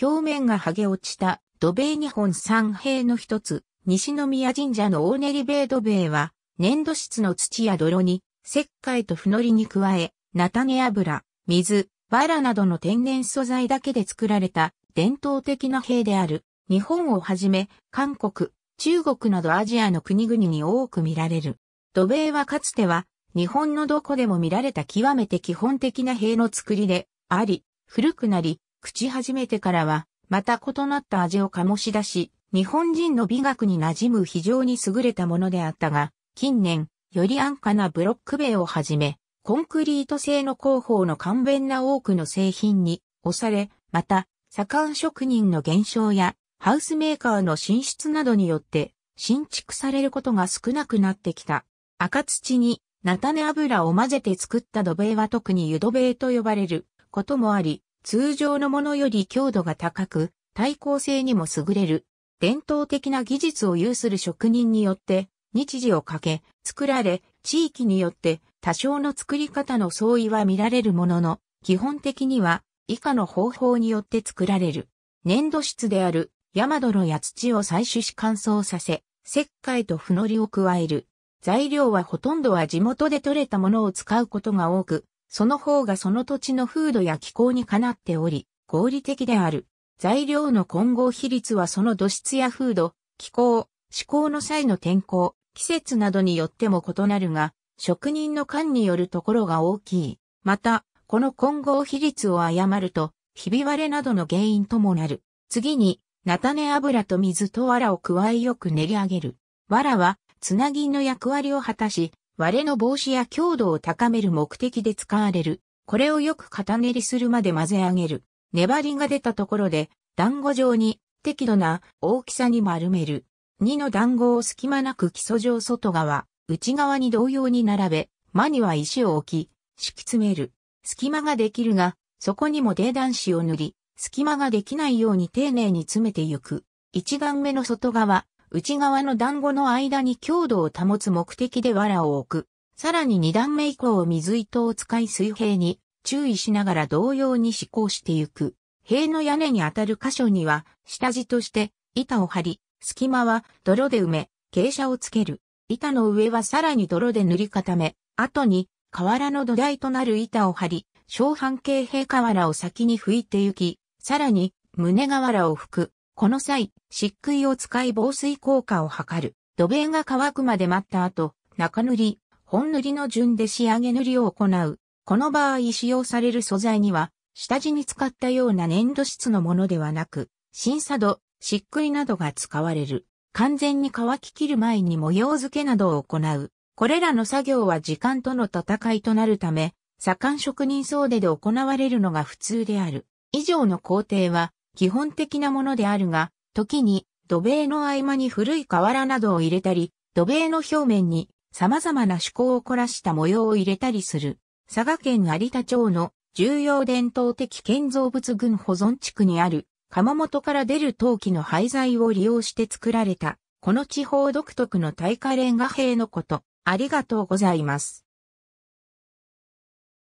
表面が剥げ落ちた土塀日本三平の一つ、西宮神社の大練塀土塀は、粘土質の土や泥に、石灰とふのりに加え、菜種油、水、バラなどの天然素材だけで作られた伝統的な塀である。日本をはじめ、韓国、中国などアジアの国々に多く見られる。土塀はかつては、日本のどこでも見られた極めて基本的な塀の作りであり、古くなり、朽ち始めてからは、また異なった味を醸し出し、日本人の美学に馴染む非常に優れたものであったが、近年、より安価なブロック塀をはじめ、コンクリート製の広報の簡便な多くの製品に押され、また、左官職人の減少や、ハウスメーカーの進出などによって、新築されることが少なくなってきた。赤土に、菜種油を混ぜて作った土塀は特に湯土塀と呼ばれることもあり、通常のものより強度が高く、耐候性にも優れる、伝統的な技術を有する職人によって、日時をかけ、作られ、地域によって多少の作り方の相違は見られるものの、基本的には以下の方法によって作られる。粘土質である山泥や土を採取し乾燥させ、石灰とふのりを加える。材料はほとんどは地元で採れたものを使うことが多く、その方がその土地の風土や気候にかなっており、合理的である。材料の混合比率はその土質や風土、気候、思考の際の天候、季節などによっても異なるが、職人の間によるところが大きい。また、この混合比率を誤ると、ひび割れなどの原因ともなる。次に、菜種油と水と藁を加えよく練り上げる。藁は、つなぎの役割を果たし、割れの防止や強度を高める目的で使われる。これをよく型練りするまで混ぜ上げる。粘りが出たところで、団子状に適度な大きさに丸める。2の団子を隙間なく基礎状外側、内側に同様に並べ、間には石を置き、敷き詰める。隙間ができるが、そこにも泥団紙を塗り、隙間ができないように丁寧に詰めてゆく。1段目の外側、内側の団子の間に強度を保つ目的で藁を置く。さらに二段目以降水糸を使い水平に注意しながら同様に施行してゆく。塀の屋根に当たる箇所には下地として板を張り、隙間は泥で埋め、傾斜をつける。板の上はさらに泥で塗り固め、後に瓦の土台となる板を張り、小半径平瓦を先に拭いてゆき、さらに胸瓦を拭く。この際、漆喰を使い防水効果を図る。土塀が乾くまで待った後、中塗り、本塗りの順で仕上げ塗りを行う。この場合使用される素材には、下地に使ったような粘土質のものではなく、新砂土、漆喰などが使われる。完全に乾ききる前に模様付けなどを行う。これらの作業は時間との戦いとなるため、左官職人総出で行われるのが普通である。以上の工程は、基本的なものであるが、時に土塀の合間に古い瓦などを入れたり、土塀の表面に様々な趣向を凝らした模様を入れたりする。佐賀県有田町の重要伝統的建造物群保存地区にある窯元から出る陶器の廃材を利用して作られた、この地方独特の耐火レンガ塀のこと、ありがとうございます。